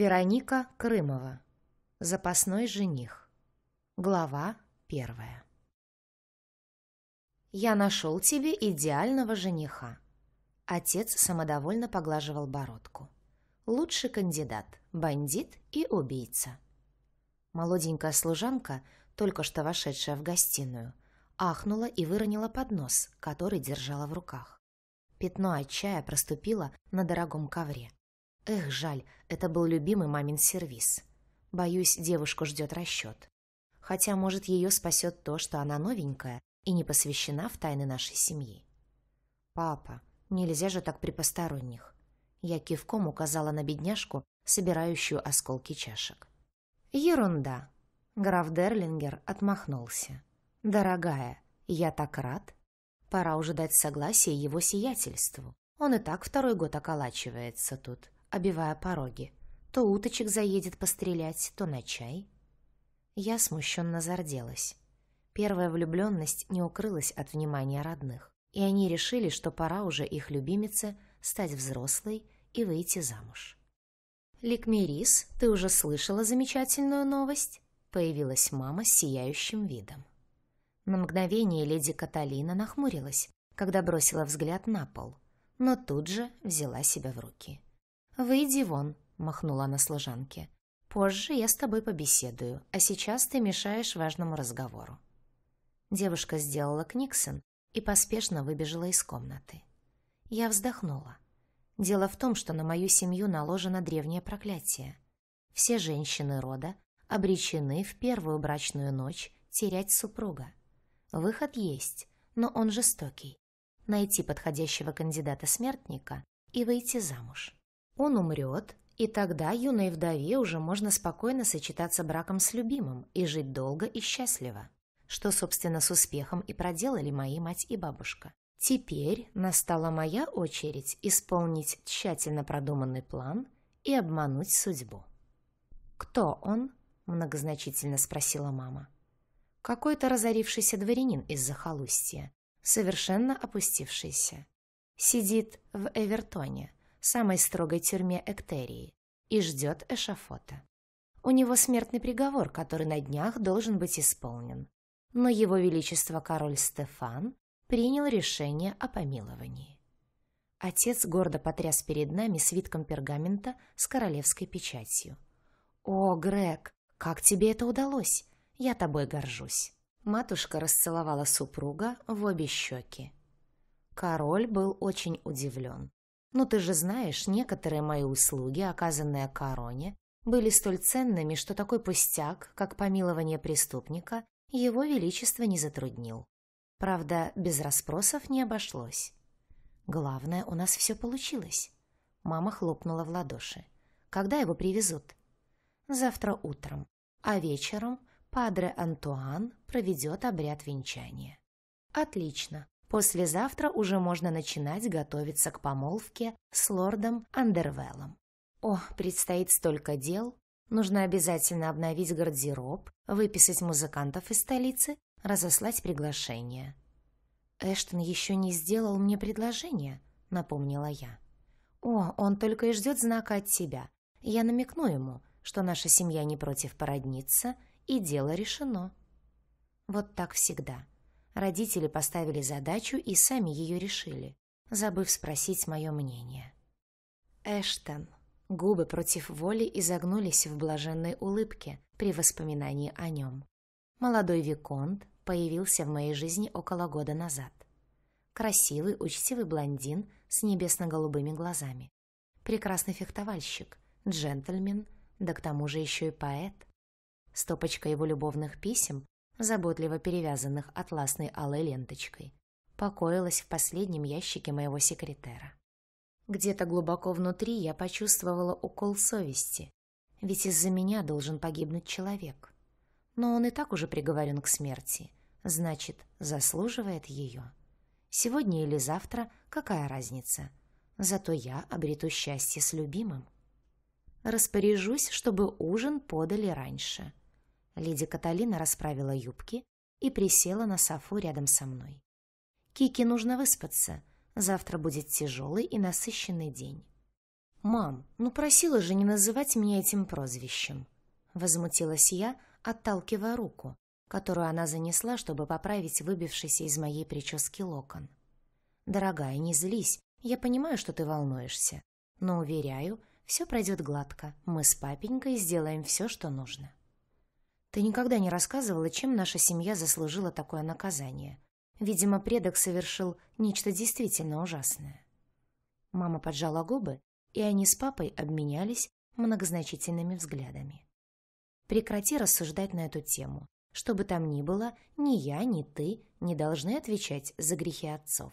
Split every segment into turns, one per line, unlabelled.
Вероника Крымова. Запасной жених. Глава первая. «Я нашел тебе идеального жениха». Отец самодовольно поглаживал бородку. «Лучший кандидат, бандит и убийца». Молоденькая служанка, только что вошедшая в гостиную, ахнула и выронила поднос, который держала в руках. Пятно от чая проступило на дорогом ковре. Эх, жаль, это был любимый мамин сервис. Боюсь, девушку ждет расчет. Хотя, может, ее спасет то, что она новенькая и не посвящена в тайны нашей семьи. «Папа, нельзя же так при посторонних». Я кивком указала на бедняжку, собирающую осколки чашек. «Ерунда». Граф Дерлингер отмахнулся. «Дорогая, я так рад. Пора уже дать согласие его сиятельству. Он и так второй год околачивается тут обивая пороги. То уточек заедет пострелять, то на чай. Я смущенно зарделась. Первая влюбленность не укрылась от внимания родных, и они решили, что пора уже их любимице стать взрослой и выйти замуж. «Ликмерис, ты уже слышала замечательную новость?» Появилась мама с сияющим видом. На мгновение леди Каталина нахмурилась, когда бросила взгляд на пол, но тут же взяла себя в руки. «Выйди вон», — махнула она служанке. «Позже я с тобой побеседую, а сейчас ты мешаешь важному разговору». Девушка сделала книксон и поспешно выбежала из комнаты. Я вздохнула. Дело в том, что на мою семью наложено древнее проклятие. Все женщины рода обречены в первую брачную ночь терять супруга. Выход есть, но он жестокий. Найти подходящего кандидата-смертника и выйти замуж. Он умрет, и тогда юной вдове уже можно спокойно сочетаться браком с любимым и жить долго и счастливо. Что, собственно, с успехом и проделали мои мать и бабушка. Теперь настала моя очередь исполнить тщательно продуманный план и обмануть судьбу. «Кто он?» – многозначительно спросила мама. «Какой-то разорившийся дворянин из за захолустья, совершенно опустившийся. Сидит в Эвертоне, самой строгой тюрьме Эктерии, и ждет эшафота. У него смертный приговор, который на днях должен быть исполнен. Но его величество король Стефан принял решение о помиловании. Отец гордо потряс перед нами свитком пергамента с королевской печатью. «О, Грег, как тебе это удалось? Я тобой горжусь». Матушка расцеловала супруга в обе щеки. Король был очень удивлен, но ты же знаешь, некоторые мои услуги, оказанные Короне, были столь ценными, что такой пустяк, как помилование преступника, его величество не затруднил. Правда, без расспросов не обошлось. Главное, у нас все получилось. Мама хлопнула в ладоши. Когда его привезут? Завтра утром. А вечером Падре Антуан проведет обряд венчания. Отлично. Послезавтра уже можно начинать готовиться к помолвке с лордом Андервеллом. О, предстоит столько дел. Нужно обязательно обновить гардероб, выписать музыкантов из столицы, разослать приглашения. «Эштон еще не сделал мне предложение», — напомнила я. «О, он только и ждет знака от тебя. Я намекну ему, что наша семья не против породниться, и дело решено». Вот так всегда. Родители поставили задачу и сами ее решили, забыв спросить мое мнение. Эштон. Губы против воли изогнулись в блаженной улыбке при воспоминании о нем. Молодой Виконт появился в моей жизни около года назад. Красивый, учтивый блондин с небесно-голубыми глазами. Прекрасный фехтовальщик, джентльмен, да к тому же еще и поэт. Стопочка его любовных писем заботливо перевязанных атласной алой ленточкой, покоилась в последнем ящике моего секретера. Где-то глубоко внутри я почувствовала укол совести, ведь из-за меня должен погибнуть человек. Но он и так уже приговорен к смерти, значит, заслуживает ее. Сегодня или завтра, какая разница? Зато я обрету счастье с любимым. Распоряжусь, чтобы ужин подали раньше. Леди Каталина расправила юбки и присела на софу рядом со мной. «Кике нужно выспаться. Завтра будет тяжелый и насыщенный день». «Мам, ну просила же не называть меня этим прозвищем!» Возмутилась я, отталкивая руку, которую она занесла, чтобы поправить выбившийся из моей прически локон. «Дорогая, не злись, я понимаю, что ты волнуешься, но, уверяю, все пройдет гладко, мы с папенькой сделаем все, что нужно». Ты никогда не рассказывала, чем наша семья заслужила такое наказание. Видимо, предок совершил нечто действительно ужасное. Мама поджала губы, и они с папой обменялись многозначительными взглядами. Прекрати рассуждать на эту тему. Что бы там ни было, ни я, ни ты не должны отвечать за грехи отцов.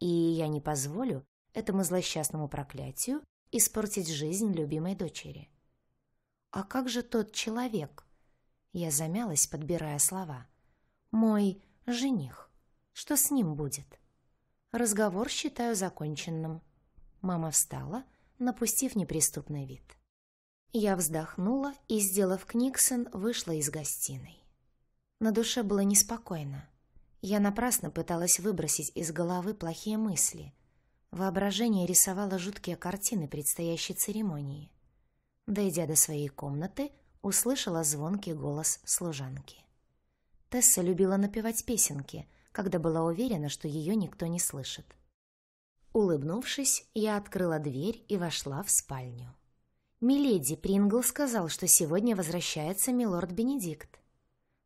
И я не позволю этому злосчастному проклятию испортить жизнь любимой дочери. А как же тот человек, я замялась, подбирая слова. «Мой жених. Что с ним будет?» Разговор считаю законченным. Мама встала, напустив неприступный вид. Я вздохнула и, сделав книгсон, вышла из гостиной. На душе было неспокойно. Я напрасно пыталась выбросить из головы плохие мысли. Воображение рисовало жуткие картины предстоящей церемонии. Дойдя до своей комнаты, услышала звонкий голос служанки. Тесса любила напевать песенки, когда была уверена, что ее никто не слышит. Улыбнувшись, я открыла дверь и вошла в спальню. «Миледи Прингл сказал, что сегодня возвращается милорд Бенедикт».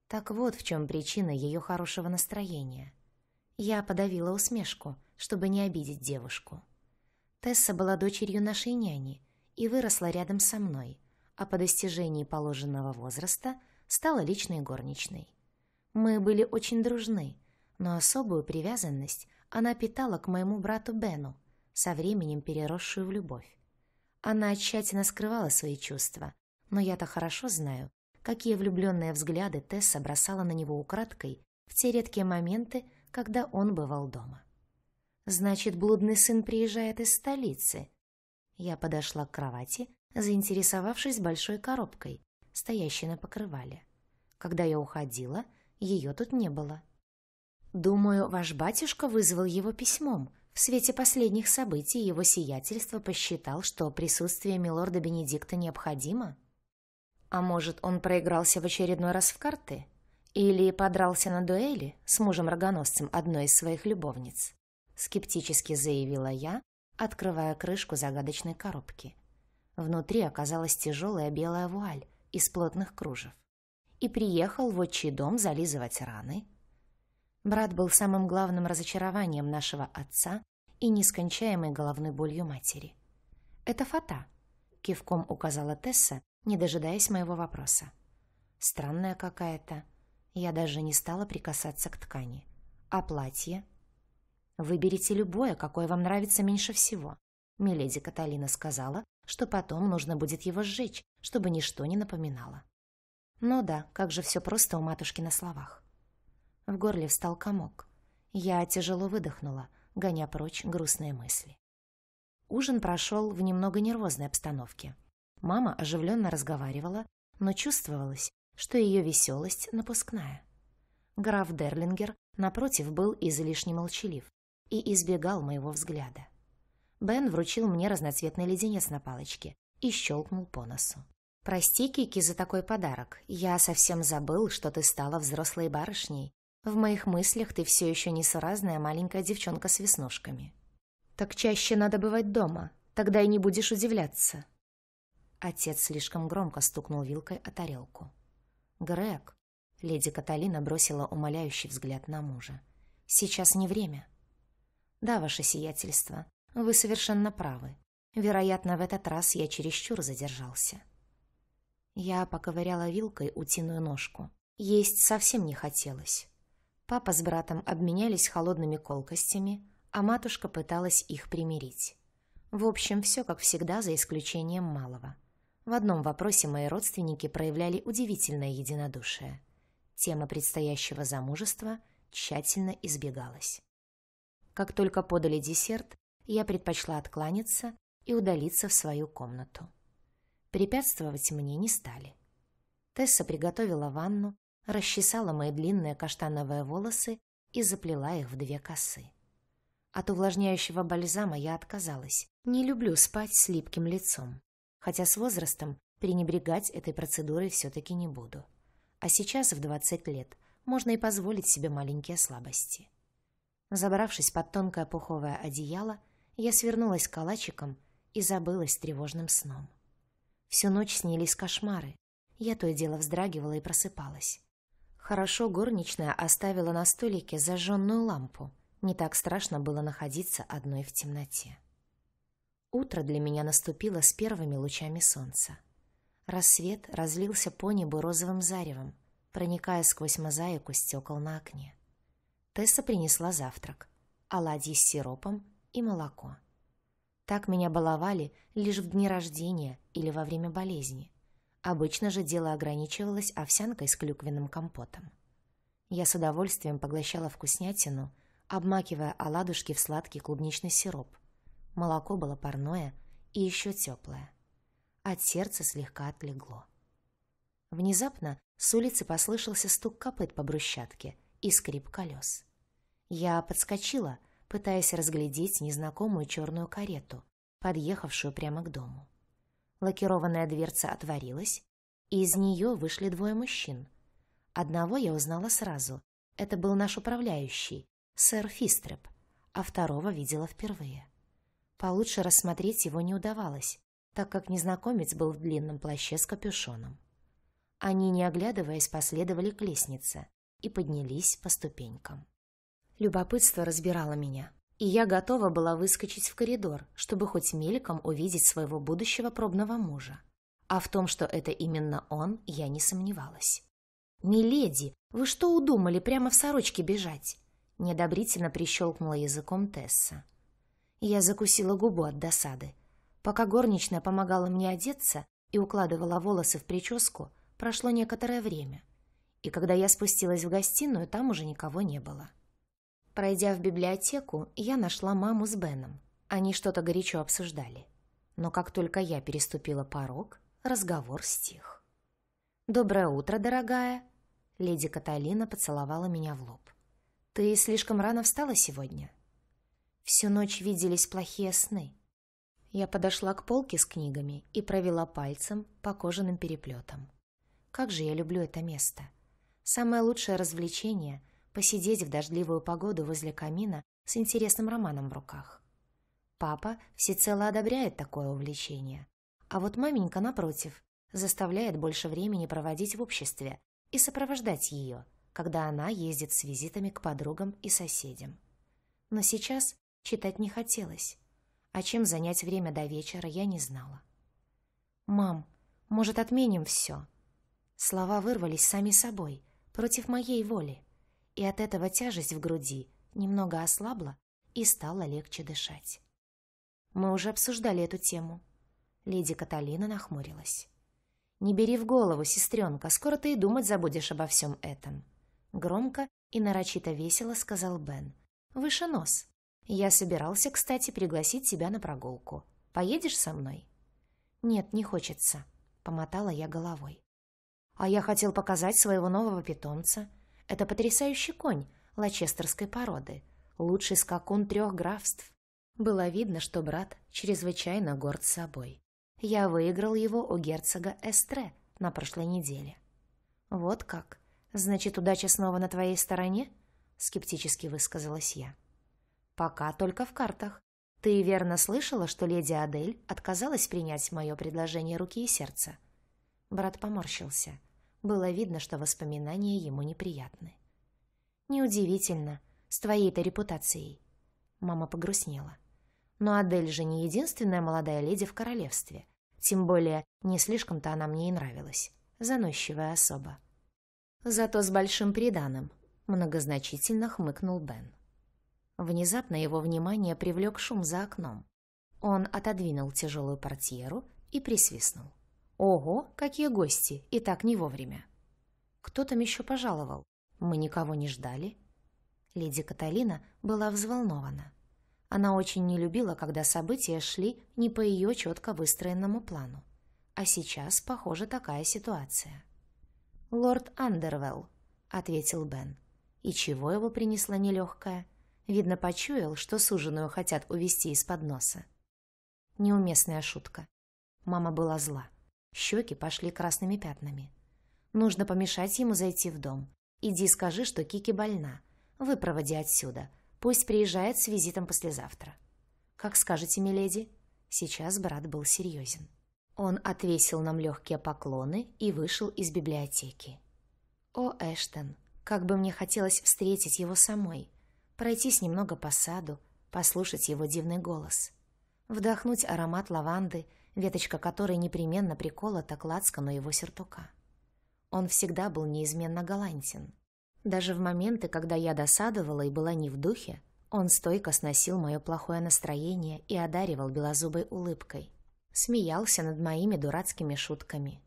Так вот в чем причина ее хорошего настроения. Я подавила усмешку, чтобы не обидеть девушку. Тесса была дочерью нашей няни и выросла рядом со мной, а по достижении положенного возраста стала личной горничной. Мы были очень дружны, но особую привязанность она питала к моему брату Бену, со временем переросшую в любовь. Она тщательно скрывала свои чувства, но я-то хорошо знаю, какие влюбленные взгляды Тесса бросала на него украдкой в те редкие моменты, когда он бывал дома. «Значит, блудный сын приезжает из столицы». Я подошла к кровати заинтересовавшись большой коробкой, стоящей на покрывале. Когда я уходила, ее тут не было. «Думаю, ваш батюшка вызвал его письмом. В свете последних событий его сиятельство посчитал, что присутствие милорда Бенедикта необходимо. А может, он проигрался в очередной раз в карты? Или подрался на дуэли с мужем-рогоносцем одной из своих любовниц?» Скептически заявила я, открывая крышку загадочной коробки. Внутри оказалась тяжелая белая вуаль из плотных кружев. И приехал в отчий дом зализывать раны. Брат был самым главным разочарованием нашего отца и нескончаемой головной болью матери. «Это фата», — кивком указала Тесса, не дожидаясь моего вопроса. «Странная какая-то. Я даже не стала прикасаться к ткани. А платье?» «Выберите любое, какое вам нравится меньше всего. Миледи Каталина сказала, что потом нужно будет его сжечь, чтобы ничто не напоминало. Ну да, как же все просто у матушки на словах. В горле встал комок. Я тяжело выдохнула, гоня прочь грустные мысли. Ужин прошел в немного нервозной обстановке. Мама оживленно разговаривала, но чувствовалось, что ее веселость напускная. Граф Дерлингер, напротив, был излишне молчалив и избегал моего взгляда. Бен вручил мне разноцветный леденец на палочке и щелкнул по носу. «Прости, Кики, за такой подарок. Я совсем забыл, что ты стала взрослой барышней. В моих мыслях ты все еще несуразная маленькая девчонка с веснушками». «Так чаще надо бывать дома, тогда и не будешь удивляться». Отец слишком громко стукнул вилкой о тарелку. «Грег!» — леди Каталина бросила умоляющий взгляд на мужа. «Сейчас не время». «Да, ваше сиятельство. Вы совершенно правы. Вероятно, в этот раз я чересчур задержался. Я поковыряла вилкой утиную ножку. Есть совсем не хотелось. Папа с братом обменялись холодными колкостями, а матушка пыталась их примирить. В общем, все как всегда, за исключением малого. В одном вопросе мои родственники проявляли удивительное единодушие. Тема предстоящего замужества тщательно избегалась. Как только подали десерт, я предпочла откланяться и удалиться в свою комнату. Препятствовать мне не стали. Тесса приготовила ванну, расчесала мои длинные каштановые волосы и заплела их в две косы. От увлажняющего бальзама я отказалась. Не люблю спать с липким лицом. Хотя с возрастом пренебрегать этой процедурой все-таки не буду. А сейчас, в 20 лет, можно и позволить себе маленькие слабости. Забравшись под тонкое пуховое одеяло, я свернулась калачиком и забылась тревожным сном. Всю ночь снились кошмары. Я то и дело вздрагивала и просыпалась. Хорошо горничная оставила на столике зажженную лампу. Не так страшно было находиться одной в темноте. Утро для меня наступило с первыми лучами солнца. Рассвет разлился по небу розовым заревом, проникая сквозь мозаику стекол на окне. Тесса принесла завтрак. Оладьи с сиропом и молоко. Так меня баловали лишь в дни рождения или во время болезни. Обычно же дело ограничивалось овсянкой с клюквенным компотом. Я с удовольствием поглощала вкуснятину, обмакивая оладушки в сладкий клубничный сироп. Молоко было парное и еще теплое. От сердца слегка отлегло. Внезапно с улицы послышался стук копыт по брусчатке и скрип колес. Я подскочила, пытаясь разглядеть незнакомую черную карету, подъехавшую прямо к дому. Лакированная дверца отворилась, и из нее вышли двое мужчин. Одного я узнала сразу. Это был наш управляющий, сэр Фистреп, а второго видела впервые. Получше рассмотреть его не удавалось, так как незнакомец был в длинном плаще с капюшоном. Они, не оглядываясь, последовали к лестнице и поднялись по ступенькам. Любопытство разбирало меня, и я готова была выскочить в коридор, чтобы хоть мельком увидеть своего будущего пробного мужа. А в том, что это именно он, я не сомневалась. «Миледи, вы что удумали прямо в сорочке бежать?» Недобрительно прищелкнула языком Тесса. Я закусила губу от досады. Пока горничная помогала мне одеться и укладывала волосы в прическу, прошло некоторое время. И когда я спустилась в гостиную, там уже никого не было. Пройдя в библиотеку, я нашла маму с Беном. Они что-то горячо обсуждали. Но как только я переступила порог, разговор стих. «Доброе утро, дорогая!» Леди Каталина поцеловала меня в лоб. «Ты слишком рано встала сегодня?» Всю ночь виделись плохие сны. Я подошла к полке с книгами и провела пальцем по кожаным переплетам. Как же я люблю это место. Самое лучшее развлечение — посидеть в дождливую погоду возле камина с интересным романом в руках. Папа всецело одобряет такое увлечение, а вот маменька, напротив, заставляет больше времени проводить в обществе и сопровождать ее, когда она ездит с визитами к подругам и соседям. Но сейчас читать не хотелось, а чем занять время до вечера я не знала. «Мам, может, отменим все?» Слова вырвались сами собой, против моей воли и от этого тяжесть в груди немного ослабла и стало легче дышать. Мы уже обсуждали эту тему. Леди Каталина нахмурилась. «Не бери в голову, сестренка, скоро ты и думать забудешь обо всем этом». Громко и нарочито весело сказал Бен. «Выше нос. Я собирался, кстати, пригласить тебя на прогулку. Поедешь со мной?» «Нет, не хочется», — помотала я головой. «А я хотел показать своего нового питомца. Это потрясающий конь лачестерской породы, лучший скакун трех графств. Было видно, что брат чрезвычайно горд собой. Я выиграл его у герцога Эстре на прошлой неделе. «Вот как? Значит, удача снова на твоей стороне?» — скептически высказалась я. «Пока только в картах. Ты верно слышала, что леди Адель отказалась принять мое предложение руки и сердца?» Брат поморщился. Было видно, что воспоминания ему неприятны. «Неудивительно, с твоей-то репутацией». Мама погрустнела. «Но Адель же не единственная молодая леди в королевстве. Тем более, не слишком-то она мне и нравилась. Заносчивая особа». «Зато с большим приданым», — многозначительно хмыкнул Бен. Внезапно его внимание привлек шум за окном. Он отодвинул тяжелую портьеру и присвистнул. Ого, какие гости, и так не вовремя. Кто там еще пожаловал? Мы никого не ждали. Леди Каталина была взволнована. Она очень не любила, когда события шли не по ее четко выстроенному плану. А сейчас, похоже, такая ситуация. «Лорд Андервелл», — ответил Бен. «И чего его принесла нелегкая?» Видно, почуял, что суженую хотят увести из-под носа. Неуместная шутка. Мама была зла. Щеки пошли красными пятнами. Нужно помешать ему зайти в дом. Иди скажи, что Кики больна. Выпроводи отсюда. Пусть приезжает с визитом послезавтра. Как скажете, миледи? Сейчас брат был серьезен. Он отвесил нам легкие поклоны и вышел из библиотеки. О, Эштон, как бы мне хотелось встретить его самой, пройтись немного по саду, послушать его дивный голос, вдохнуть аромат лаванды веточка которой непременно приколота к лацкану его сертука. Он всегда был неизменно галантен. Даже в моменты, когда я досадовала и была не в духе, он стойко сносил мое плохое настроение и одаривал белозубой улыбкой. Смеялся над моими дурацкими шутками.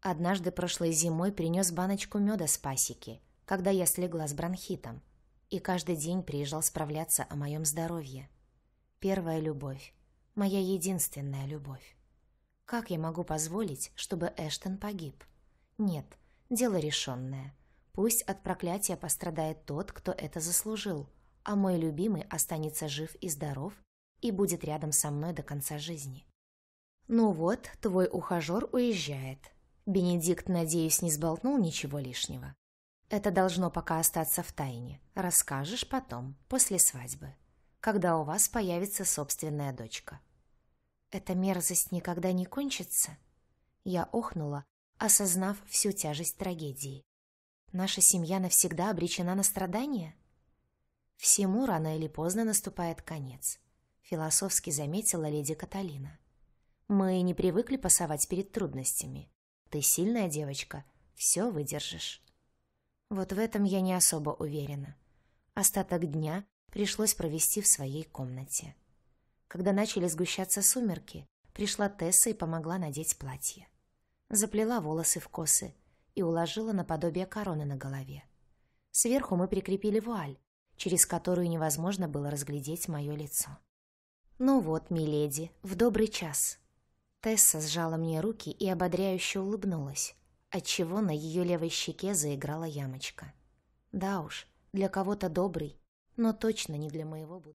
Однажды прошлой зимой принес баночку меда с пасеки, когда я слегла с бронхитом, и каждый день приезжал справляться о моем здоровье. Первая любовь. Моя единственная любовь. Как я могу позволить, чтобы Эштон погиб? Нет, дело решенное. Пусть от проклятия пострадает тот, кто это заслужил, а мой любимый останется жив и здоров и будет рядом со мной до конца жизни. Ну вот, твой ухажер уезжает. Бенедикт, надеюсь, не сболтнул ничего лишнего. Это должно пока остаться в тайне. Расскажешь потом, после свадьбы, когда у вас появится собственная дочка. Эта мерзость никогда не кончится? Я охнула, осознав всю тяжесть трагедии. Наша семья навсегда обречена на страдания? Всему рано или поздно наступает конец, философски заметила леди Каталина. Мы не привыкли пасовать перед трудностями. Ты сильная девочка, все выдержишь. Вот в этом я не особо уверена. Остаток дня пришлось провести в своей комнате. Когда начали сгущаться сумерки, пришла Тесса и помогла надеть платье. Заплела волосы в косы и уложила наподобие короны на голове. Сверху мы прикрепили вуаль, через которую невозможно было разглядеть мое лицо. «Ну вот, миледи, в добрый час». Тесса сжала мне руки и ободряюще улыбнулась, отчего на ее левой щеке заиграла ямочка. «Да уж, для кого-то добрый, но точно не для моего будущего».